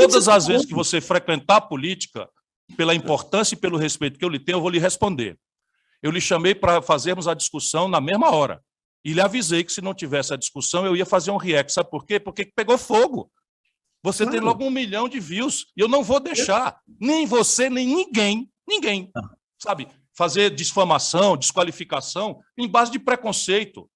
todas as tá vezes que você frequentar a política, pela importância e pelo respeito que eu lhe tenho, eu vou lhe responder. Eu lhe chamei para fazermos a discussão na mesma hora. E lhe avisei que se não tivesse a discussão, eu ia fazer um react. Sabe por quê? Porque pegou fogo. Você claro. tem logo um milhão de views. E eu não vou deixar, nem você, nem ninguém, ninguém, ah. sabe, fazer difamação, desqualificação em base de preconceito.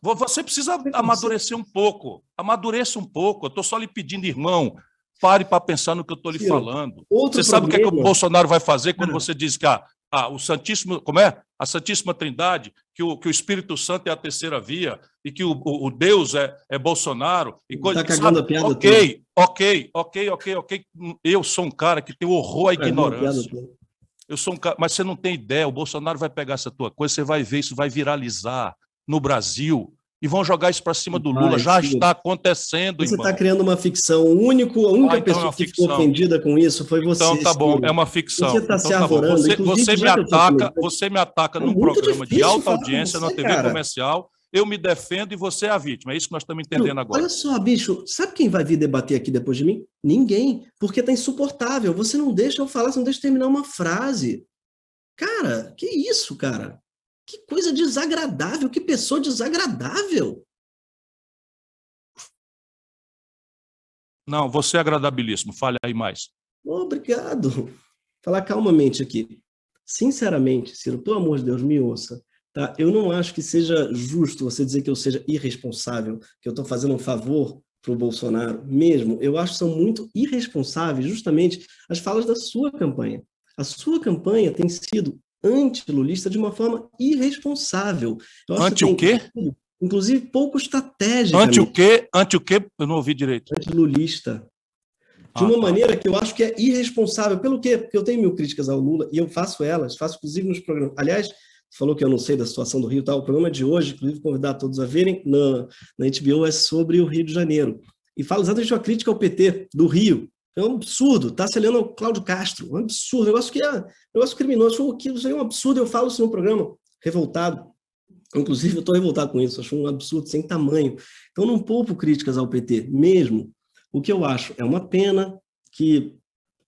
Você precisa amadurecer um pouco. Amadureça um pouco. Eu estou só lhe pedindo, irmão, pare para pensar no que eu estou lhe Ciro, falando. Você sabe o que, é que o Bolsonaro vai fazer quando ah. você diz que a o Santíssimo, como é? A Santíssima Trindade, que o, que o Espírito Santo é a terceira via, e que o, o, o Deus é, é Bolsonaro, e tá coisa. Tá cagando sabe? a piada ok, toda. ok, ok, ok, ok. Eu sou um cara que tem horror à tá ignorância. Eu sou um cara, mas você não tem ideia, o Bolsonaro vai pegar essa tua coisa, você vai ver, isso vai viralizar no Brasil e vão jogar isso para cima do Lula. já está acontecendo. Você está criando uma ficção. O único, a única ah, então é pessoa é que ficou ofendida com isso foi você. Então tá bom, é uma ficção. Você está então, se tá arvorando. Você, você, me ataca, você me ataca é num programa de alta audiência você, na TV cara. comercial. Eu me defendo e você é a vítima. É isso que nós estamos entendendo agora. Olha só, bicho, sabe quem vai vir debater aqui depois de mim? Ninguém, porque tá insuportável. Você não deixa eu falar, você não deixa eu terminar uma frase. Cara, que isso, cara? Que coisa desagradável, que pessoa desagradável. Não, você é agradabilíssimo, fale aí mais. Obrigado. Falar calmamente aqui. Sinceramente, Ciro, pelo amor de Deus, me ouça. Tá? Eu não acho que seja justo você dizer que eu seja irresponsável, que eu estou fazendo um favor para o Bolsonaro mesmo. Eu acho que são muito irresponsáveis justamente as falas da sua campanha. A sua campanha tem sido antilulista de uma forma irresponsável. Eu Anti o quê? inclusive pouco estratégica. Anti o quê? Anti o quê? Eu não ouvi direito. Antilulista. De ah, uma tá. maneira que eu acho que é irresponsável. Pelo quê? Porque eu tenho mil críticas ao Lula e eu faço elas, faço inclusive nos programas. Aliás, falou que eu não sei da situação do Rio e tal. O programa de hoje, inclusive convidar todos a verem, na, na HBO é sobre o Rio de Janeiro. E fala exatamente uma crítica ao PT do Rio, é um absurdo. Está lendo o Cláudio Castro. Um absurdo. Negócio que é negócio criminoso. É que isso é um absurdo. Eu falo isso no programa, revoltado. Inclusive, eu estou revoltado com isso. Acho um absurdo sem tamanho. Então, não poupo críticas ao PT, mesmo. O que eu acho é uma pena que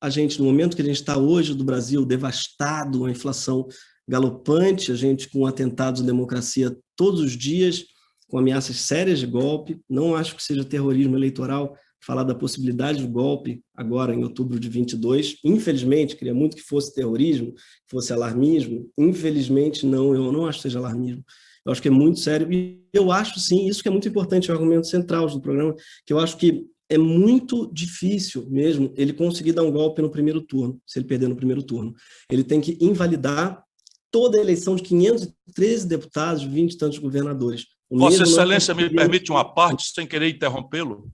a gente, no momento que a gente está hoje do Brasil devastado, a inflação galopante, a gente com atentados à democracia todos os dias, com ameaças sérias de golpe, não acho que seja terrorismo eleitoral, falar da possibilidade de golpe agora em outubro de 22. Infelizmente, queria muito que fosse terrorismo, que fosse alarmismo. Infelizmente, não, eu não acho que seja alarmismo. Eu acho que é muito sério. E eu acho, sim, isso que é muito importante, é o argumento central do programa, que eu acho que é muito difícil mesmo ele conseguir dar um golpe no primeiro turno, se ele perder no primeiro turno. Ele tem que invalidar toda a eleição de 513 deputados, 20 e tantos governadores. O Vossa Excelência não... me permite uma parte, sem querer interrompê-lo?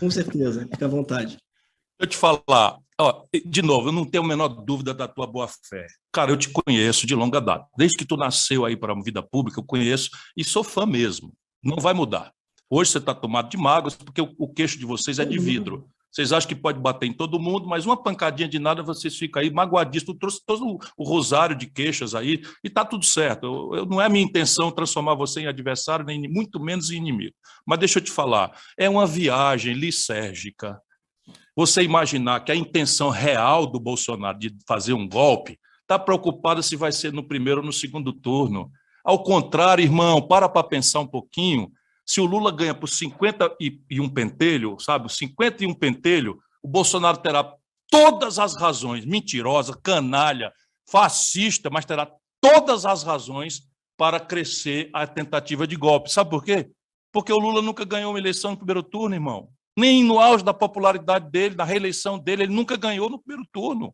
Com certeza, fica à vontade. Eu te falar, ó, de novo, eu não tenho a menor dúvida da tua boa fé. Cara, eu te conheço de longa data. Desde que tu nasceu aí para a vida pública, eu conheço e sou fã mesmo. Não vai mudar. Hoje você está tomado de mágoas porque o, o queixo de vocês é de vidro. Vocês acham que pode bater em todo mundo, mas uma pancadinha de nada vocês ficam aí magoadistas. Eu trouxe todo o rosário de queixas aí e está tudo certo. Eu, eu, não é minha intenção transformar você em adversário, nem muito menos em inimigo. Mas deixa eu te falar, é uma viagem licérgica. Você imaginar que a intenção real do Bolsonaro de fazer um golpe está preocupada se vai ser no primeiro ou no segundo turno. Ao contrário, irmão, para para pensar um pouquinho. Se o Lula ganha por 51 pentelho, sabe, 51 pentelho, o Bolsonaro terá todas as razões, mentirosa, canalha, fascista, mas terá todas as razões para crescer a tentativa de golpe. Sabe por quê? Porque o Lula nunca ganhou uma eleição no primeiro turno, irmão. Nem no auge da popularidade dele, da reeleição dele, ele nunca ganhou no primeiro turno.